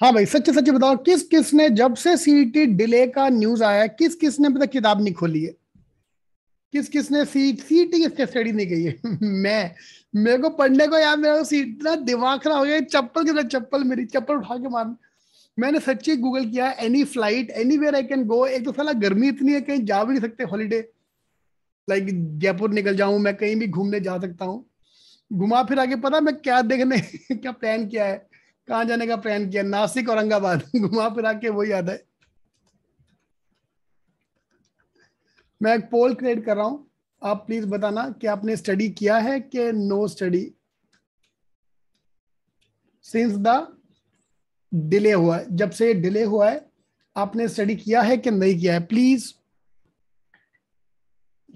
हाँ भाई सच्चे सच्चे बताओ किस किस ने जब से सीटी डिले e का न्यूज आया किस किस ने मतलब किताब नहीं खोली है किस किस ने सीट सीटी इससे स्टडी नहीं गई है मैं मेरे को पढ़ने को यार मेरा सीट इतना दिमाग खराब हो गया चप्पल के चप्पल मेरी चप्पल उठा के मार मैंने सच्ची गूगल किया any flight anywhere I can go एक तो साला गर्मी इतनी है कहीं जा भी नहीं सकते हॉलीडे लाइक जयपुर निकल जाऊं मैं कहीं भी घूमने जा सकता हूँ घुमा फिर आगे पता मैं क्या देखने क्या प्लान किया है कहा जाने का प्लान किया नासिक औरंगाबाद घुमा फिरा के वही याद है मैं एक पोल क्रिएट कर रहा हूं आप प्लीज बताना कि आपने स्टडी किया है कि no study since the delay हुआ है जब से डिले हुआ है आपने स्टडी किया है कि नहीं किया है प्लीज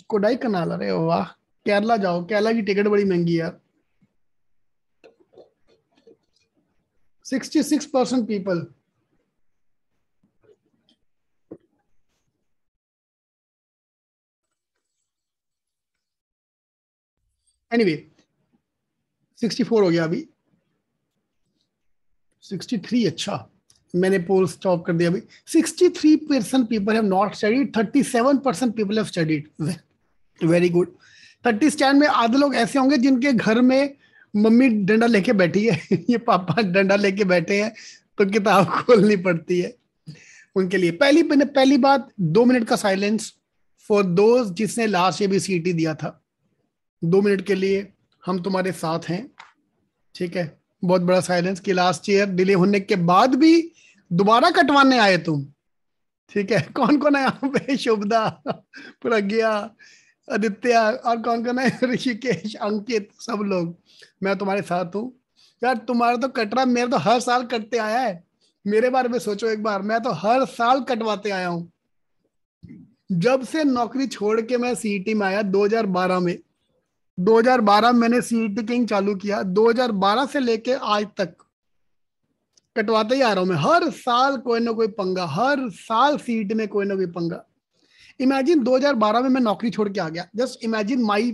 कोडाई कनाल अरे वाह केरला जाओ केरला की टिकट बड़ी महंगी है 66 percent people anyway, 64 हो गया अभी 63 अच्छा मैंने पोल स्टॉप कर दिया अभी 63 percent people have not studied 37 percent people have studied very good thirty stand में आधे लोग ऐसे होंगे जिनके घर में मम्मी डंडा लेके बैठी है ये पापा डंडा लेके बैठे हैं तो किताब खोलनी पड़ती है उनके लिए पहली मैंने पहली बात दो मिनट का साइलेंस फॉर दोज जिसने लास्ट ये भी सीटी दिया था दो मिनट के लिए हम तुम्हारे साथ हैं ठीक है बहुत बड़ा साइलेंस कि लास्ट ईयर डिले होने के बाद भी दोबारा कटवाने आए तुम ठीक है कौन कौन है यहाँ पे शुभदा पूरा गया आदित्य और कौन कौन है ऋषिकेश अंकित सब लोग मैं तुम्हारे साथ हूँ यार तुम्हारा तो कटरा मेरा तो हर साल कटते आया है मेरे बारे में सोचो एक बार मैं तो हर साल कटवाते आया हूँ जब से नौकरी छोड़ के मैं सीईटी e में आया 2012 में 2012 मैंने सीईटी e किंग चालू किया 2012 से लेके आज तक कटवाते ही आ रहा हूं मैं हर साल कोई ना कोई पंगा हर साल सीट e में कोई ना कोई पंगा इमेजिन 2012 में मैं नौकरी छोड़ के आ गया just imagine my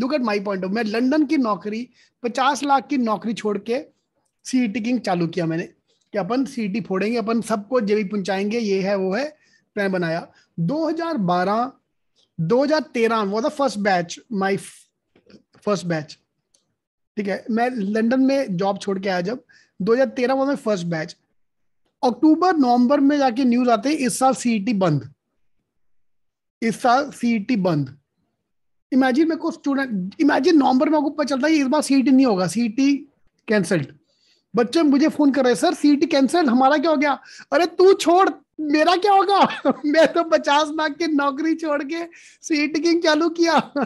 look at my point of मैं लंदन की नौकरी पचास लाख की नौकरी छोड़ के सी किंग e चालू किया मैंने कि अपन सी टी e फोड़ेंगे अपन सबको जेबी पहुंचाएंगे ये है वो है प्लान बनाया 2012 2013 was the first batch my first batch ठीक है मैं लंदन में जॉब छोड़ के आया जब 2013 वो मैं फर्स्ट बैच अक्टूबर नवंबर में जाके न्यूज आते इस साल सीईटी e बंद इस साल सीईटी e बंद इमेजिन मेरे को स्टूडेंट इमेजिन नवंबर में आपको पता चलता है इस बार सीईटी e नहीं होगा सीईटी कैंसल्ड e बच्चे मुझे फोन कर रहे सर सीईटी कैंसल्ड हमारा क्या हो गया अरे तू छोड़ मेरा क्या होगा मैं तो पचास लाख की नौकरी छोड़ के सीईटी किंग चालू किया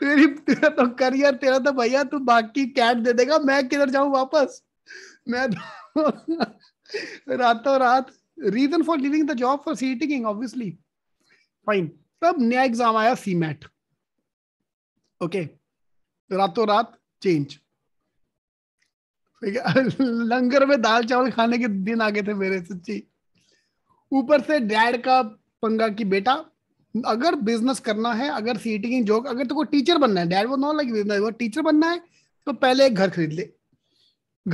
तेरी तेरा तो करियर तेरा तो भैया तू बाकी कैट दे देगा मैं किधर जाऊं वापस मैं तो रातों रात reason for leaving the job for CET king obviously fine तब नया एग्जाम आया मैट ओके रातों रात चेंज लंगर में दाल चावल खाने के दिन आ गए थे मेरे सच्ची ऊपर से डैड का पंगा की बेटा अगर बिजनेस करना है अगर सीटिंग इन जॉब अगर तुमको तो टीचर बनना है डैड वो नॉन लाइक बिजनेस वो टीचर बनना है तो पहले एक घर खरीद ले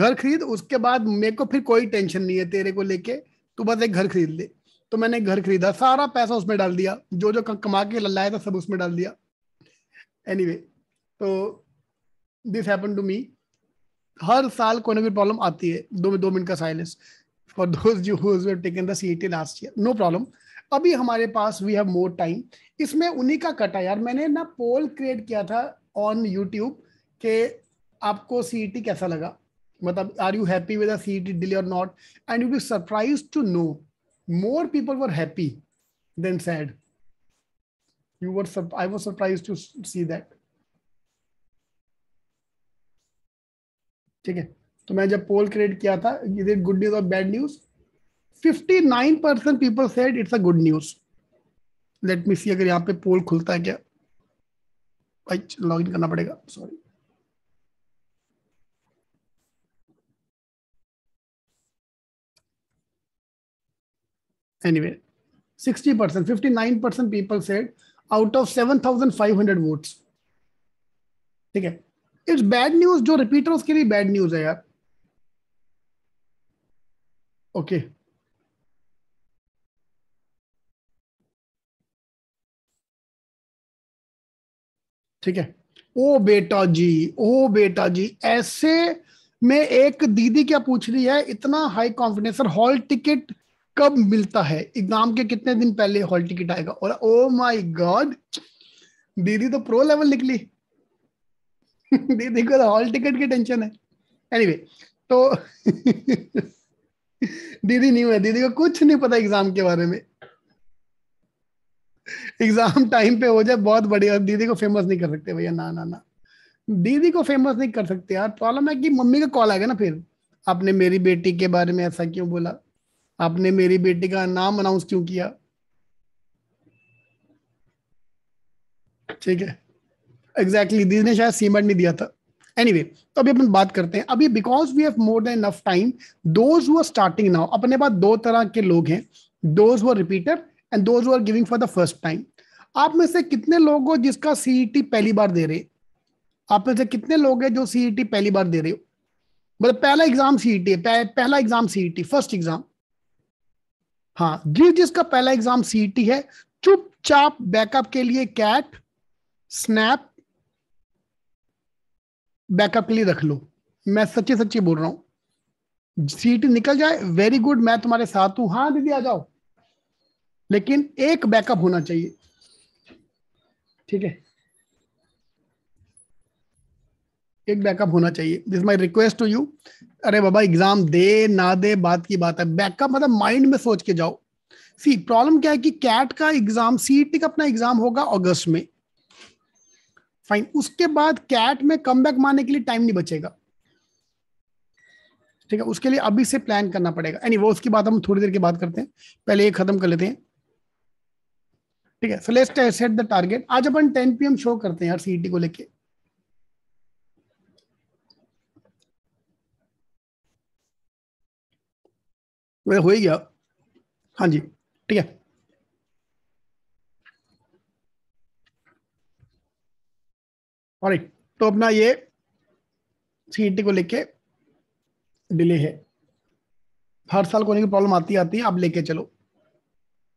घर खरीद उसके बाद मेरे को फिर कोई टेंशन नहीं है तेरे को लेके तू बस एक घर खरीद ले तो मैंने घर खरीदा सारा पैसा उसमें डाल दिया जो जो कमा के लाया था सब उसमें डाल दिया एनी anyway, तो दिस हैपन टू मी हर साल कोई ना कोई प्रॉब्लम आती है दो दो मिनट का silence for those taken the C last year no problem अभी हमारे पास वी हैव मोर टाइम इसमें उन्हीं का कटा यार मैंने ना पोल क्रिएट किया था ऑन यूट्यूब के आपको सी कैसा लगा मतलब are you happy with the delay or not and you be surprise to know more people were happy than sad. You were I was surprised to see that. ठीक है तो मैं जब पोल क्रिएट किया था is it good news or bad news 59 percent people said it's a good news let me see अगर यहाँ पे पोल खुलता है क्या लॉग इन करना पड़ेगा sorry anyway 60% 59% people said out of 7500 votes ठीक है इट्स बैड न्यूज जो रिपीटर उसके लिए बैड न्यूज है यार ओके okay. ठीक है ओ बेटा जी ओ बेटा जी ऐसे में एक दीदी क्या पूछ रही है इतना हाई कॉन्फिडेंस हॉल टिकट कब मिलता है एग्जाम के कितने दिन पहले हॉल टिकट आएगा और ओ माय गॉड दीदी तो प्रो लेवल निकली दीदी को तो हॉल टिकट की टेंशन है एनीवे anyway, तो दीदी नहीं हुआ दीदी को कुछ नहीं पता एग्जाम के बारे में एग्जाम टाइम पे हो जाए बहुत बढ़िया दीदी को फेमस नहीं कर सकते भैया ना ना ना दीदी को फेमस नहीं कर सकते यार प्रॉब्लम है कि मम्मी का कॉल आएगा ना फिर आपने मेरी बेटी के बारे में ऐसा क्यों बोला आपने मेरी बेटी का नाम अनाउंस क्यों किया ठीक है एग्जैक्टली exactly, ने शायद सीमेंट नहीं दिया था एनीवे anyway, तो अभी अपन बात करते हैं अभी because we have more than enough time those who are starting now अपने पास दो तरह के लोग हैं those who are repeater and those who are giving for the first time आप में से कितने लोग हो जिसका सीईटी e पहली बार दे रहे आप में से कितने लोग हैं जो सीईटी e पहली बार दे रहे हो मतलब पहला एग्जाम सीईटी e है पह, पहला एग्जाम सीईटी फर्स्ट एग्जाम हाँ जिस जिसका पहला एग्जाम सीटी e है चुपचाप बैकअप के लिए कैट स्नैप बैकअप के लिए रख लो मैं सच्ची सच्ची बोल रहा हूं सीट e निकल जाए वेरी गुड मैं तुम्हारे साथ हूं हाँ दीदी आ जाओ लेकिन एक बैकअप होना चाहिए ठीक है एक बैकअप होना चाहिए this my request to you अरे बाबा एग्जाम दे ना दे बात की बात है बैकअप मतलब माइंड में सोच के जाओ सी प्रॉब्लम क्या है कि कैट का एग्जाम सीट e का अपना एग्जाम होगा अगस्त में फाइन उसके बाद कैट में कम बैक मारने के लिए टाइम नहीं बचेगा ठीक है उसके लिए अभी से प्लान करना पड़ेगा एनी anyway, वो उसकी बात हम थोड़ी देर के बाद करते हैं पहले ये खत्म कर लेते हैं ठीक है so let's set the target आज अपन 10 पीएम शो करते हैं यार सीटी e को लेके तो हो ही गया हाँ जी ठीक है राइट तो अपना ये सीईटी e को लेके डिले है हर साल को की प्रॉब्लम आती आती है आप लेके चलो